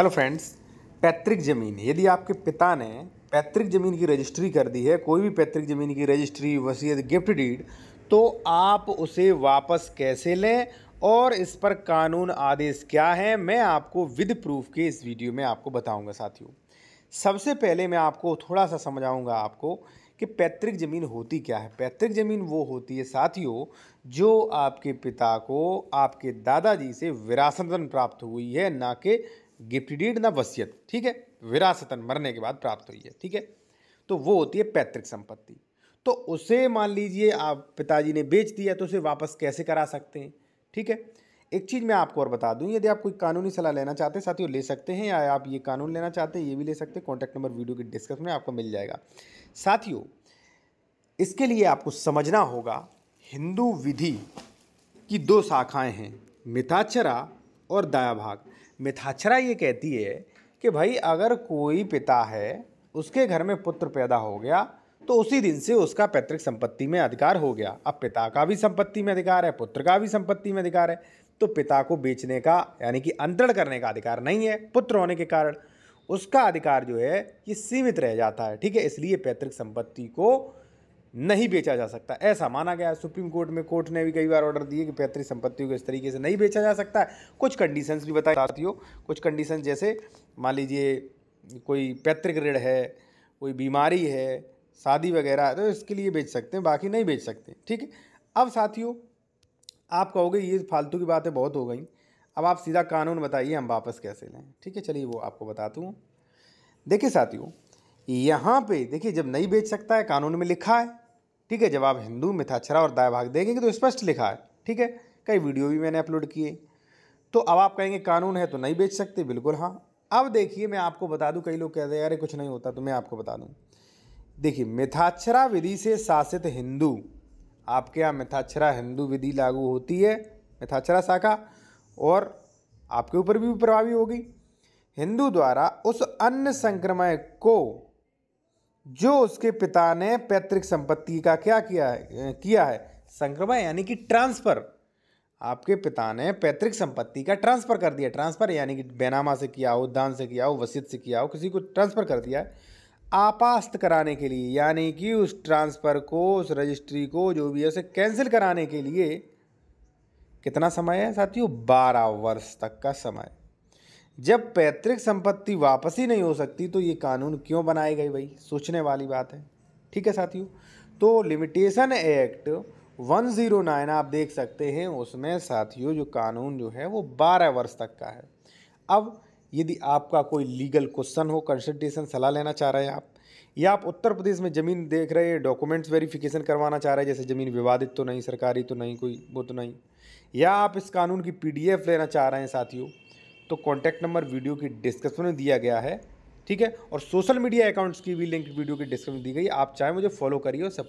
hello friends पैतृक ज़मीन यदि आपके पिता ने पैतृक ज़मीन की रजिस्ट्री कर दी है कोई भी पैतृक ज़मीन की रजिस्ट्री वसीयत गिफ्ट डीड तो आप उसे वापस कैसे लें और इस पर कानून आदेश क्या है मैं आपको विद प्रूफ के इस वीडियो में आपको बताऊंगा साथियों सबसे पहले मैं आपको थोड़ा सा समझाऊंगा आपको कि पैतृक ज़मीन होती क्या है पैतृक ज़मीन वो होती है साथियों जो आपके पिता को आपके दादाजी से विरासतन प्राप्त हुई है ना कि डीड ना वसीयत ठीक है विरासतन मरने के बाद प्राप्त हुई है ठीक है तो वो होती है पैतृक संपत्ति तो उसे मान लीजिए आप पिताजी ने बेच दिया तो उसे वापस कैसे करा सकते हैं ठीक है एक चीज़ मैं आपको और बता दूं यदि आप कोई कानूनी सलाह लेना चाहते हैं साथियों ले सकते हैं या आप ये कानून लेना चाहते हैं ये भी ले सकते हैं कॉन्टैक्ट नंबर वीडियो के डिस्क्रिप्शन में आपको मिल जाएगा साथियों इसके लिए आपको समझना होगा हिंदू विधि की दो शाखाएं हैं मिथाक्षरा और दायाभाग मिथाक्षरा ये कहती है कि भाई अगर कोई पिता है उसके घर में पुत्र पैदा हो गया तो उसी दिन से उसका पैतृक संपत्ति में अधिकार हो गया अब पिता का भी संपत्ति में अधिकार है पुत्र का भी संपत्ति में अधिकार है तो पिता को बेचने का यानी कि अंतरण करने का अधिकार नहीं है पुत्र होने के कारण उसका अधिकार जो है ये सीमित रह जाता है ठीक है इसलिए पैतृक संपत्ति को नहीं बेचा जा सकता ऐसा माना गया सुप्रीम कोर्ट में कोर्ट ने भी कई बार ऑर्डर दिए कि पैतृक संपत्तियों को इस तरीके से नहीं बेचा जा सकता कुछ कंडीशंस भी बताए साथियों कुछ कंडीशन जैसे मान लीजिए कोई पैतृक ऋण है कोई बीमारी है शादी वगैरह तो इसके लिए बेच सकते हैं बाकी नहीं बेच सकते ठीक है अब साथियों आप कहोगे ये फालतू की बातें बहुत हो गई अब आप सीधा कानून बताइए हम वापस कैसे लें ठीक है चलिए वो आपको बताती हूँ देखिए साथियों यहाँ पे देखिए जब नहीं बेच सकता है कानून में लिखा है ठीक है जब आप हिंदू मिथाक्षरा और दाया भाग देखेंगे तो स्पष्ट लिखा है ठीक है कई वीडियो भी मैंने अपलोड किए तो अब आप कहेंगे कानून है तो नहीं बेच सकते बिल्कुल हाँ अब देखिए मैं आपको बता दूँ कई लोग कहते हैं अरे कुछ नहीं होता तो मैं आपको बता दूँ देखिए मिथाक्षरा विधि से शासित हिंदू आपके यहाँ मिथाक्षरा हिंदू विधि लागू होती है मिथाक्षरा शाखा और आपके ऊपर भी प्रभावी होगी हिंदू द्वारा उस अन्य संक्रमण को जो उसके पिता ने पैतृक संपत्ति का क्या किया है किया है संक्रमण यानी कि ट्रांसफ़र आपके पिता ने पैतृक संपत्ति का ट्रांसफ़र कर दिया ट्रांसफ़र यानी कि बैनामा से किया हो दान से किया हो वसीयत से किया हो किसी को ट्रांसफ़र कर दिया है आपास्त कराने के लिए यानी कि उस ट्रांसफ़र को उस रजिस्ट्री को जो भी है उसे कैंसिल कराने के लिए कितना समय है साथियों बारह वर्ष तक का समय जब पैतृक संपत्ति वापसी नहीं हो सकती तो ये कानून क्यों बनाए गए भाई सोचने वाली बात है ठीक है साथियों तो लिमिटेशन एक्ट 109 आप देख सकते हैं उसमें साथियों जो कानून जो है वो 12 वर्ष तक का है अब यदि आपका कोई लीगल क्वेश्चन हो कंसल्टेशन सलाह लेना चाह रहे हैं आप या आप उत्तर प्रदेश में ज़मीन देख रहे हैं डॉक्यूमेंट्स वेरिफिकेशन करवाना चाह रहे हैं जैसे ज़मीन विवादित तो नहीं सरकारी तो नहीं कोई वो तो नहीं या आप इस कानून की पीडीएफ लेना चाह रहे हैं साथियों तो कॉन्टैक्ट नंबर वीडियो की डिस्क्रिप्शन में दिया गया है ठीक है और सोशल मीडिया अकाउंट्स की भी लिंक वीडियो की डिस्क्रिप्शन दी गई आप चाहे मुझे फॉलो करिए और सपोर्ट